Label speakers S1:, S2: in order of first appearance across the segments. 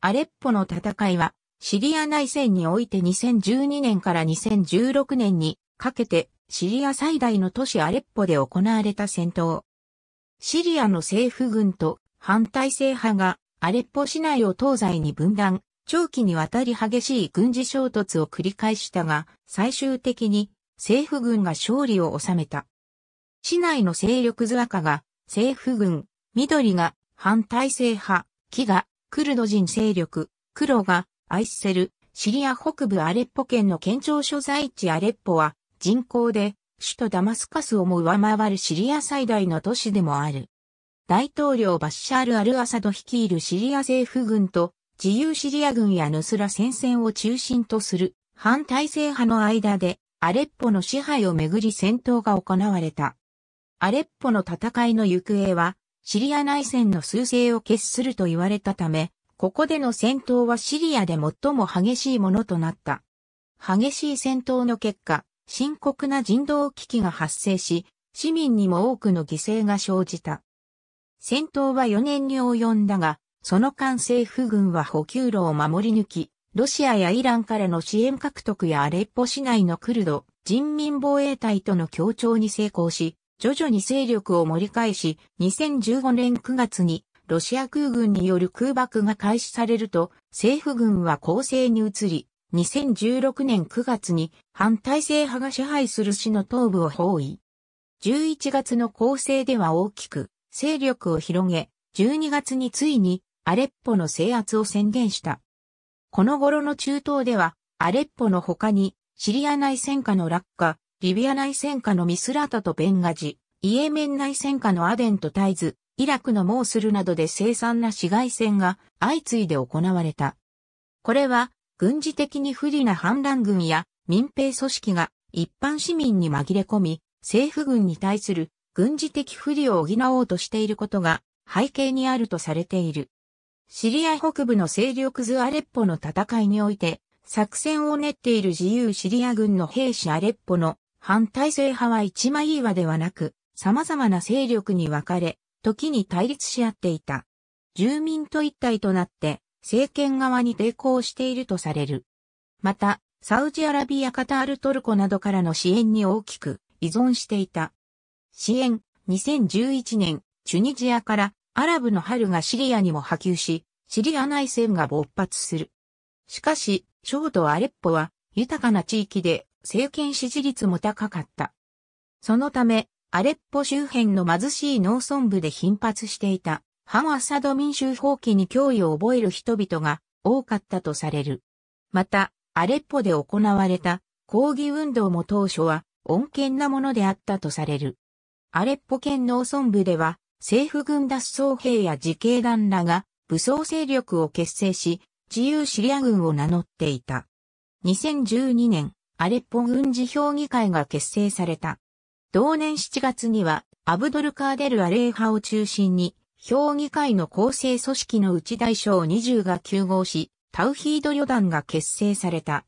S1: アレッポの戦いは、シリア内戦において2012年から2016年にかけてシリア最大の都市アレッポで行われた戦闘。シリアの政府軍と反体制派がアレッポ市内を東西に分断、長期にわたり激しい軍事衝突を繰り返したが、最終的に政府軍が勝利を収めた。市内の勢力図赤が政府軍、緑が反体制派、木がクルド人勢力、クロが、アイッセル、シリア北部アレッポ県の県庁所在地アレッポは、人口で、首都ダマスカスをも上回るシリア最大の都市でもある。大統領バッシャール・アル・アサド率いるシリア政府軍と、自由シリア軍やヌスラ戦線を中心とする、反体制派の間で、アレッポの支配をめぐり戦闘が行われた。アレッポの戦いの行方は、シリア内戦の趨勢を決すると言われたため、ここでの戦闘はシリアで最も激しいものとなった。激しい戦闘の結果、深刻な人道危機が発生し、市民にも多くの犠牲が生じた。戦闘は4年に及んだが、その間政府軍は補給路を守り抜き、ロシアやイランからの支援獲得やアレッポ市内のクルド、人民防衛隊との協調に成功し、徐々に勢力を盛り返し、2015年9月にロシア空軍による空爆が開始されると、政府軍は攻勢に移り、2016年9月に反体制派が支配する市の東部を包囲。11月の攻勢では大きく勢力を広げ、12月についにアレッポの制圧を宣言した。この頃の中東では、アレッポの他にシリア内戦火の落下、リビア内戦下のミスラタとベンガジ、イエメン内戦下のアデンとタイズ、イラクのモースルなどで凄惨な市街戦が相次いで行われた。これは、軍事的に不利な反乱軍や民兵組織が一般市民に紛れ込み、政府軍に対する軍事的不利を補おうとしていることが背景にあるとされている。シリア北部の勢力図アレッポの戦いにおいて、作戦を練っている自由シリア軍の兵士アレッポの反体制派は一枚岩ではなく、様々な勢力に分かれ、時に対立し合っていた。住民と一体となって、政権側に抵抗しているとされる。また、サウジアラビア、カタール、トルコなどからの支援に大きく依存していた。支援、2011年、チュニジアからアラブの春がシリアにも波及し、シリア内戦が勃発する。しかし、焦土アレッポは豊かな地域で政権支持率も高かった。そのため、アレッポ周辺の貧しい農村部で頻発していた、反アサド民衆放棄に脅威を覚える人々が多かったとされる。また、アレッポで行われた抗議運動も当初は穏健なものであったとされる。アレッポ県農村部では、政府軍脱走兵や自警団らが武装勢力を結成し、自由シリア軍を名乗っていた。2012年、アレッポ軍事評議会が結成された。同年7月には、アブドルカーデル・アレー派を中心に、評議会の構成組織の内大小20が休合し、タウヒード旅団が結成された。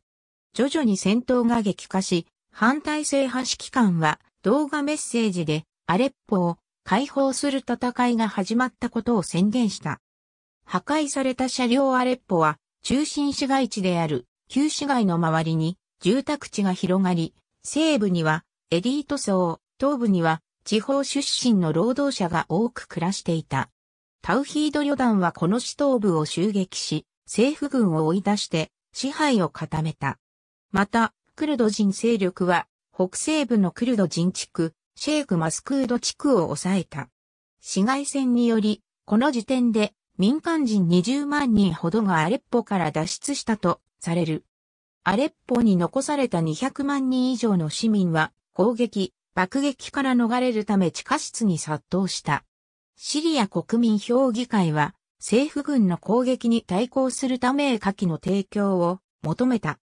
S1: 徐々に戦闘が激化し、反対制派指揮官は動画メッセージでアレッポを解放する戦いが始まったことを宣言した。破壊された車両アレッポは中心市街地である旧市街の周りに住宅地が広がり、西部にはエリート層、東部には地方出身の労働者が多く暮らしていた。タウヒード旅団はこの市東部を襲撃し、政府軍を追い出して支配を固めた。また、クルド人勢力は北西部のクルド人地区、シェークマスクード地区を抑えた。市街戦により、この時点で民間人20万人ほどがアレッポから脱出したとされる。アレッポに残された200万人以上の市民は攻撃、爆撃から逃れるため地下室に殺到した。シリア国民評議会は政府軍の攻撃に対抗するため火器の提供を求めた。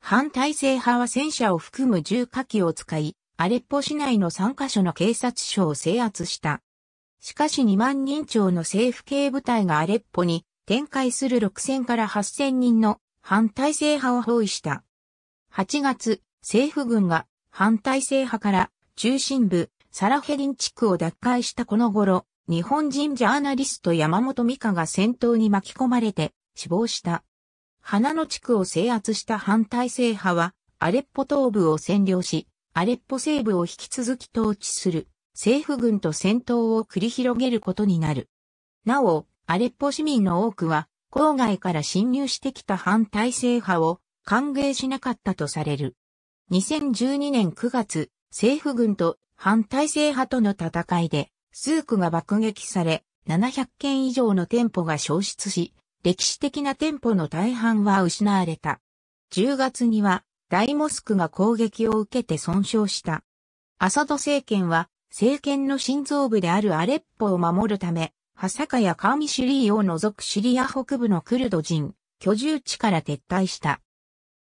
S1: 反体制派は戦車を含む重火器を使い、アレッポ市内の3カ所の警察署を制圧した。しかし2万人超の政府系部隊がアレッポに展開する6000から8000人の反体制派を包囲した。8月、政府軍が反体制派から中心部サラヘリン地区を奪回したこの頃、日本人ジャーナリスト山本美香が戦闘に巻き込まれて死亡した。花野地区を制圧した反体制派は、アレッポ東部を占領し、アレッポ西部を引き続き統治する政府軍と戦闘を繰り広げることになる。なお、アレッポ市民の多くは郊外から侵入してきた反体制派を歓迎しなかったとされる。2012年9月、政府軍と反体制派との戦いで、スークが爆撃され、700件以上の店舗が消失し、歴史的な店舗の大半は失われた。10月には、大モスクが攻撃を受けて損傷した。アサド政権は、政権の心臓部であるアレッポを守るため、ハサカやカーミシュリーを除くシリア北部のクルド人、居住地から撤退した。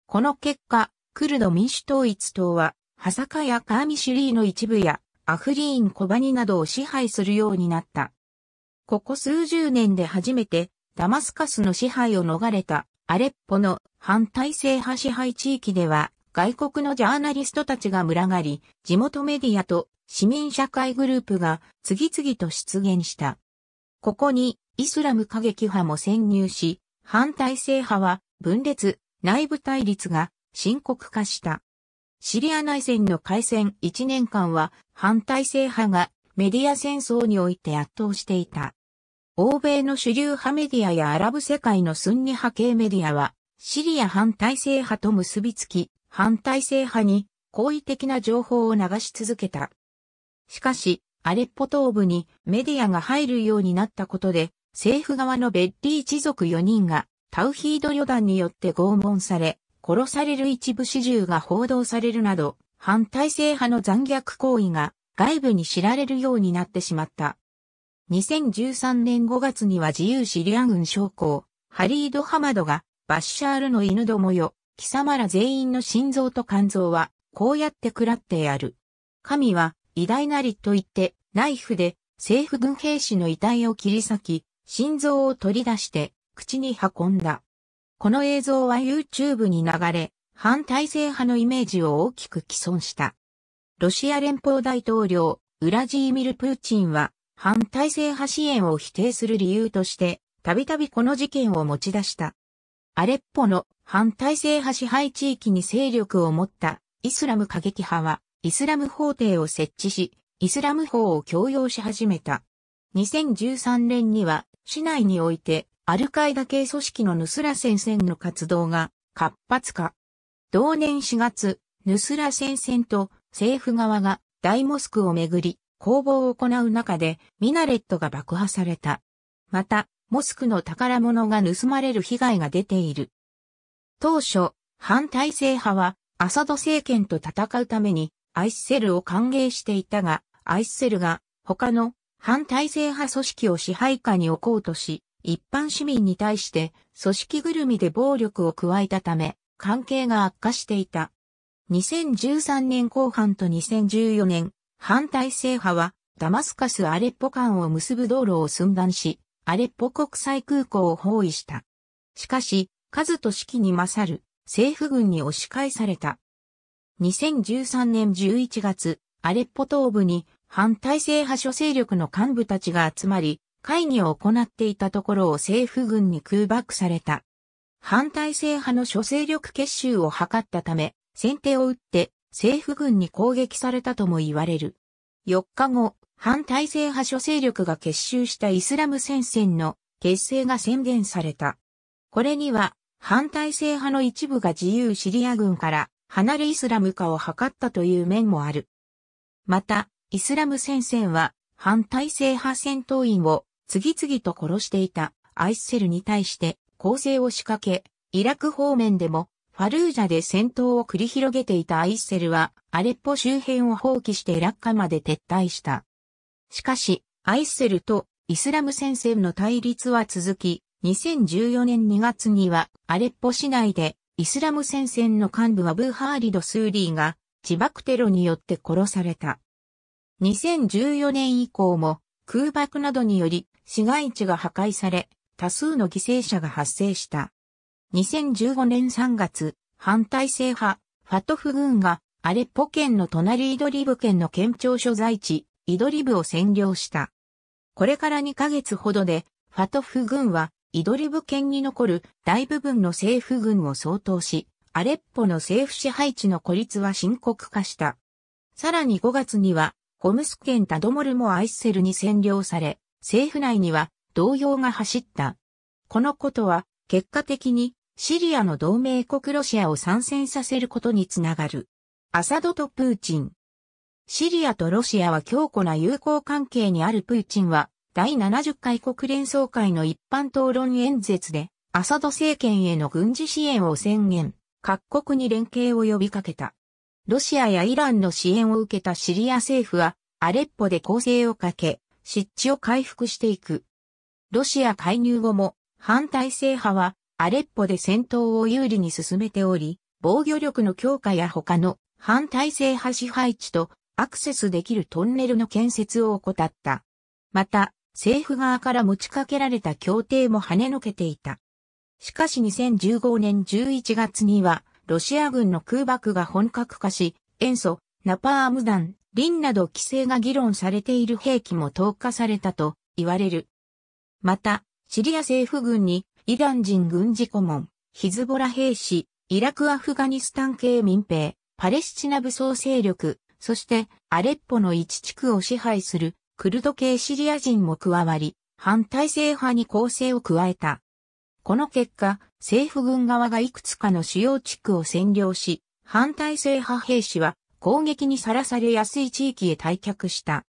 S1: この結果、クルド民主統一党は、ハサカやカーミシュリーの一部や、アフリーン・コバニなどを支配するようになった。ここ数十年で初めて、ダマスカスの支配を逃れた、アレッポの反体制派支配地域では、外国のジャーナリストたちが群がり、地元メディアと市民社会グループが次々と出現した。ここにイスラム過激派も潜入し、反体制派は分裂、内部対立が深刻化した。シリア内戦の開戦1年間は反体制派がメディア戦争において圧倒していた。欧米の主流派メディアやアラブ世界のスンニ派系メディアはシリア反体制派と結びつき反体制派に好意的な情報を流し続けた。しかし、アレッポ東部にメディアが入るようになったことで、政府側のベッリー一族4人がタウヒード旅団によって拷問され、殺される一部始終が報道されるなど、反体制派の残虐行為が外部に知られるようになってしまった。2013年5月には自由シリア軍将校、ハリード・ハマドが、バッシャールの犬どもよ、貴様ら全員の心臓と肝臓は、こうやって食らってやる。神は、偉大なりと言って、ナイフで政府軍兵士の遺体を切り裂き、心臓を取り出して口に運んだ。この映像は YouTube に流れ、反体制派のイメージを大きく毀損した。ロシア連邦大統領、ウラジーミル・プーチンは、反体制派支援を否定する理由として、たびたびこの事件を持ち出した。アレッポの反体制派支配地域に勢力を持ったイスラム過激派は、イスラム法廷を設置し、イスラム法を強要し始めた。2013年には、市内において、アルカイダ系組織のヌスラ戦線の活動が活発化。同年4月、ヌスラ戦線と政府側が大モスクをめぐり攻防を行う中でミナレットが爆破された。また、モスクの宝物が盗まれる被害が出ている。当初、反体制派はアサド政権と戦うためにアイスセルを歓迎していたが、アイスセルが他の反体制派組織を支配下に置こうとし、一般市民に対して組織ぐるみで暴力を加えたため、関係が悪化していた。2013年後半と2014年、反体制派はダマスカス・アレッポ間を結ぶ道路を寸断し、アレッポ国際空港を包囲した。しかし、数と式に勝る政府軍に押し返された。2013年11月、アレッポ東部に反体制派諸勢力の幹部たちが集まり、会議を行っていたところを政府軍に空爆された。反体制派の諸勢力結集を図ったため、先手を打って政府軍に攻撃されたとも言われる。4日後、反体制派諸勢力が結集したイスラム戦線の結成が宣言された。これには、反体制派の一部が自由シリア軍から離れイスラム化を図ったという面もある。また、イスラム戦線は反体制派戦闘員を次々と殺していたアイスセルに対して攻勢を仕掛け、イラク方面でもファルージャで戦闘を繰り広げていたアイスセルはアレッポ周辺を放棄してラッカまで撤退した。しかし、アイスセルとイスラム戦線の対立は続き、2014年2月にはアレッポ市内でイスラム戦線の幹部はブーハーリド・スーリーが自爆テロによって殺された。2014年以降も空爆などにより市街地が破壊され、多数の犠牲者が発生した。2015年3月、反体制派、ファトフ軍がアレッポ県の隣イドリブ県の県庁所在地、イドリブを占領した。これから2ヶ月ほどで、ファトフ軍はイドリブ県に残る大部分の政府軍を相当し、アレッポの政府支配地の孤立は深刻化した。さらに5月にはゴムス県タドモルもアイスセルに占領され、政府内には動揺が走った。このことは、結果的にシリアの同盟国ロシアを参戦させることにつながる。アサドとプーチン。シリアとロシアは強固な友好関係にあるプーチンは、第70回国連総会の一般討論演説で、アサド政権への軍事支援を宣言、各国に連携を呼びかけた。ロシアやイランの支援を受けたシリア政府は、アレッポで攻勢をかけ、湿地を回復していく。ロシア介入後も、反体制派は、アレッポで戦闘を有利に進めており、防御力の強化や他の反体制派支配地とアクセスできるトンネルの建設を怠った。また、政府側から持ちかけられた協定も跳ねのけていた。しかし2015年11月には、ロシア軍の空爆が本格化し、塩素、ナパーム弾、リンなど規制が議論されている兵器も投下されたと言われる。また、シリア政府軍にイラン人軍事顧問、ヒズボラ兵士、イラク・アフガニスタン系民兵、パレスチナ武装勢力、そしてアレッポの一地区を支配するクルド系シリア人も加わり、反体制派に攻勢を加えた。この結果、政府軍側がいくつかの主要地区を占領し、反体制派兵士は攻撃にさらされやすい地域へ退却した。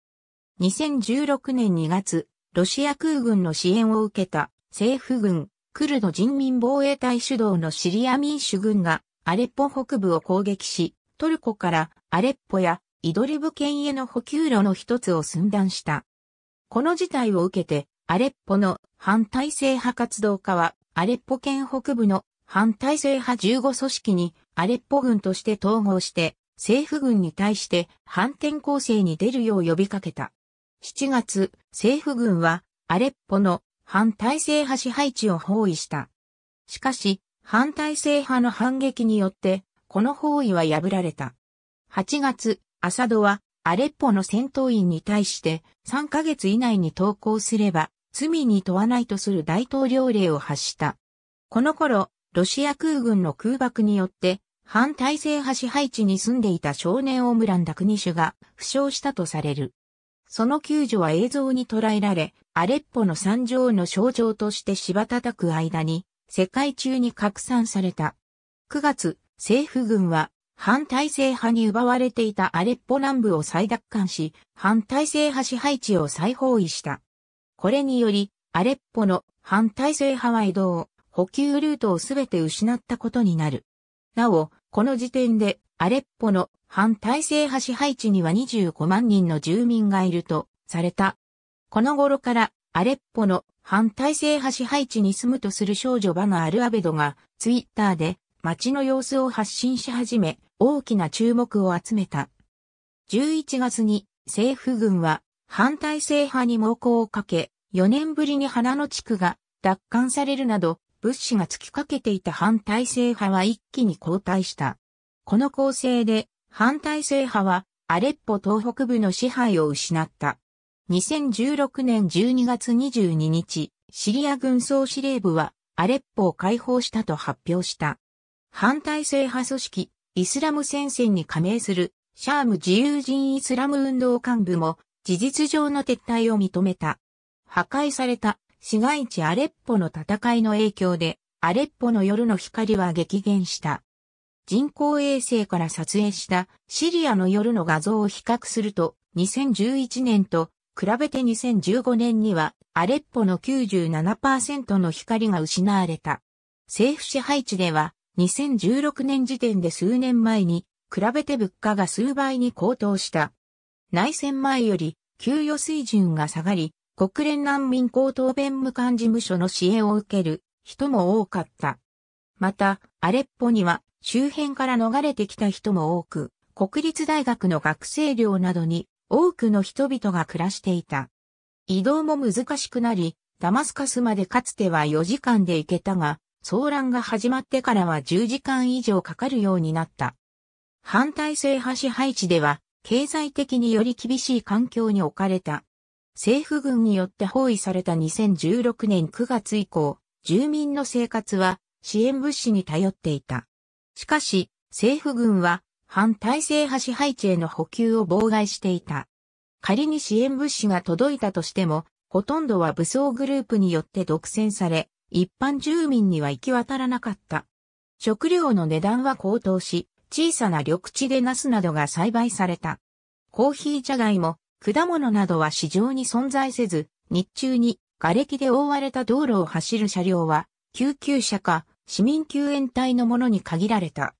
S1: 2016年2月、ロシア空軍の支援を受けた政府軍、クルド人民防衛隊主導のシリア民主軍がアレッポ北部を攻撃し、トルコからアレッポやイドリブ県への補給路の一つを寸断した。この事態を受けて、アレッポの反体制派活動家はアレッポ県北部の反体制派15組織にアレッポ軍として統合して、政府軍に対して反転攻勢に出るよう呼びかけた。7月、政府軍はアレッポの反体制派支配地を包囲した。しかし、反体制派の反撃によって、この包囲は破られた。8月、アサドはアレッポの戦闘員に対して3ヶ月以内に投降すれば罪に問わないとする大統領令を発した。この頃、ロシア空軍の空爆によって、反体制派支配地に住んでいた少年オムラン・ダクニシュが負傷したとされる。その救助は映像に捉えられ、アレッポの惨状の象徴として芝叩く間に、世界中に拡散された。9月、政府軍は、反体制派に奪われていたアレッポ南部を再奪還し、反体制派支配地を再包囲した。これにより、アレッポの反体制派ワイ動、補給ルートをすべて失ったことになる。なお、この時点で、アレッポの反体制派支配地には25万人の住民がいるとされた。この頃から、アレッポの反体制派支配地に住むとする少女バナ・アルアベドが、ツイッターで街の様子を発信し始め、大きな注目を集めた。11月に政府軍は反体制派に猛攻をかけ、4年ぶりに花の地区が奪還されるなど、物資が突きかけていた反体制派は一気に後退した。この構成で、反体制派は、アレッポ東北部の支配を失った。2016年12月22日、シリア軍総司令部は、アレッポを解放したと発表した。反体制派組織、イスラム戦線に加盟する、シャーム自由人イスラム運動幹部も、事実上の撤退を認めた。破壊された市街地アレッポの戦いの影響で、アレッポの夜の光は激減した。人工衛星から撮影したシリアの夜の画像を比較すると、2011年と比べて2015年にはアレッポの97%の光が失われた。政府支配地では2016年時点で数年前に比べて物価が数倍に高騰した。内戦前より給与水準が下がり、国連難民高等弁務官事務所の支援を受ける人も多かった。また、アレッポには周辺から逃れてきた人も多く、国立大学の学生寮などに多くの人々が暮らしていた。移動も難しくなり、ダマスカスまでかつては4時間で行けたが、騒乱が始まってからは10時間以上かかるようになった。反対制派支配地では、経済的により厳しい環境に置かれた。政府軍によって包囲された2016年9月以降、住民の生活は支援物資に頼っていた。しかし、政府軍は反体制派支配地への補給を妨害していた。仮に支援物資が届いたとしても、ほとんどは武装グループによって独占され、一般住民には行き渡らなかった。食料の値段は高騰し、小さな緑地でナスなどが栽培された。コーヒージャガイモ、果物などは市場に存在せず、日中に瓦礫で覆われた道路を走る車両は、救急車か市民救援隊のものに限られた。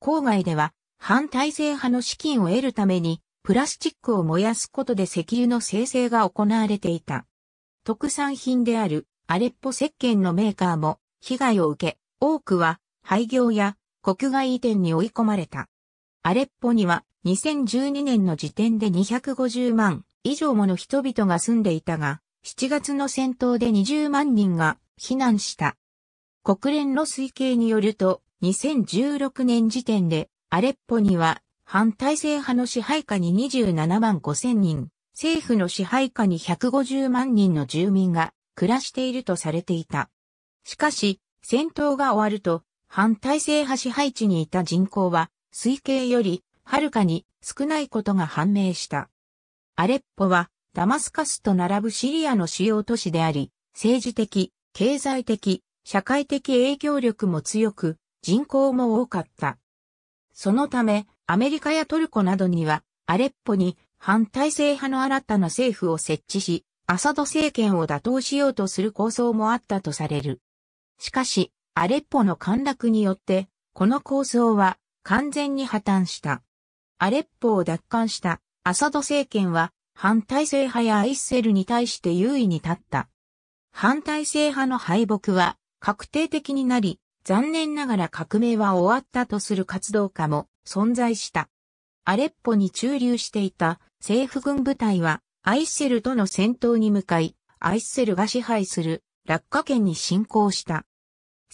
S1: 郊外では反体制派の資金を得るために、プラスチックを燃やすことで石油の生成が行われていた。特産品であるアレッポ石鹸のメーカーも被害を受け、多くは廃業や国外移転に追い込まれた。アレッポには2012年の時点で250万以上もの人々が住んでいたが、7月の戦闘で20万人が避難した。国連の推計によると、2016年時点でアレッポには反体制派の支配下に27万5千人、政府の支配下に150万人の住民が暮らしているとされていた。しかし、戦闘が終わると、反体制派支配地にいた人口は、推計より、はるかに少ないことが判明した。アレッポは、ダマスカスと並ぶシリアの主要都市であり、政治的、経済的、社会的影響力も強く、人口も多かった。そのため、アメリカやトルコなどには、アレッポに反体制派の新たな政府を設置し、アサド政権を打倒しようとする構想もあったとされる。しかし、アレッポの陥落によって、この構想は完全に破綻した。アレッポを奪還したアサド政権は反体制派やアイッセルに対して優位に立った。反体制派の敗北は確定的になり、残念ながら革命は終わったとする活動家も存在した。アレッポに駐留していた政府軍部隊はアイッセルとの戦闘に向かい、アイッセルが支配する落下圏に侵攻した。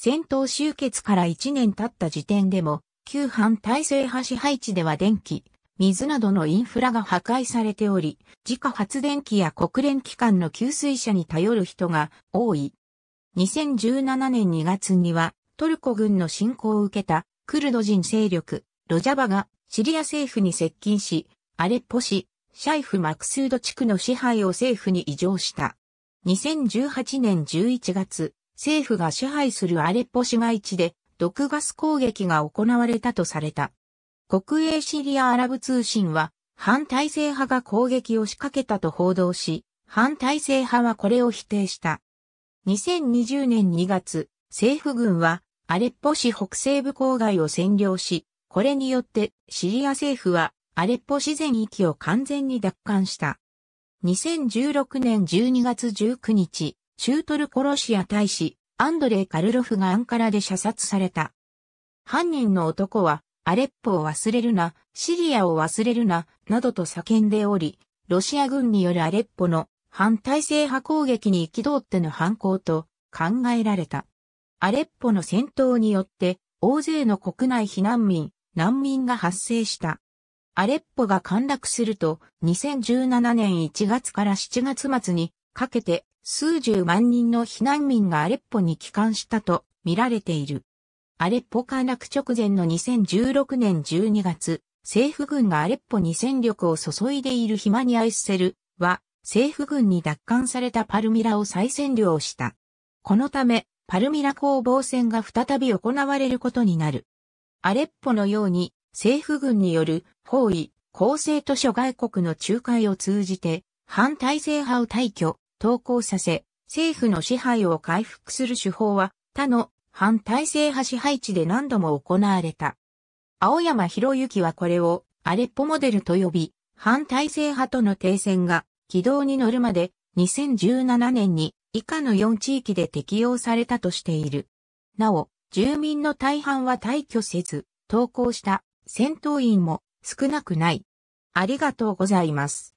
S1: 戦闘終結から1年経った時点でも、旧反体制派支配地では電気、水などのインフラが破壊されており、自家発電機や国連機関の給水車に頼る人が多い。2017年2月には、トルコ軍の侵攻を受けたクルド人勢力、ロジャバがシリア政府に接近し、アレッポ市、シャイフ・マクスード地区の支配を政府に移譲した。2018年11月、政府が支配するアレッポ市街地で毒ガス攻撃が行われたとされた。国営シリアアラブ通信は、反体制派が攻撃を仕掛けたと報道し、反体制派はこれを否定した。2020年2月、政府軍はアレッポ市北西部郊外を占領し、これによってシリア政府はアレッポ市全域を完全に奪還した。2016年12月19日、チュートルコロシア大使、アンドレイ・カルロフがアンカラで射殺された。犯人の男は、アレッポを忘れるな、シリアを忘れるな、などと叫んでおり、ロシア軍によるアレッポの反体制派攻撃に憤っての犯行と考えられた。アレッポの戦闘によって大勢の国内避難民、難民が発生した。アレッポが陥落すると2017年1月から7月末にかけて数十万人の避難民がアレッポに帰還したと見られている。アレッポ陥落直前の2016年12月、政府軍がアレッポに戦力を注いでいるヒマニア・イスセルは、政府軍に奪還されたパルミラを再占領した。このため、パルミラ攻防戦が再び行われることになる。アレッポのように、政府軍による包囲、公正と諸外国の仲介を通じて、反体制派を退去、投降させ、政府の支配を回復する手法は他の反体制派支配地で何度も行われた。青山博之はこれをアレッポモデルと呼び、反体制派との停戦が軌道に乗るまで2017年に以下の4地域で適用されたとしている。なお、住民の大半は退去せず、投降した戦闘員も少なくない。ありがとうございます。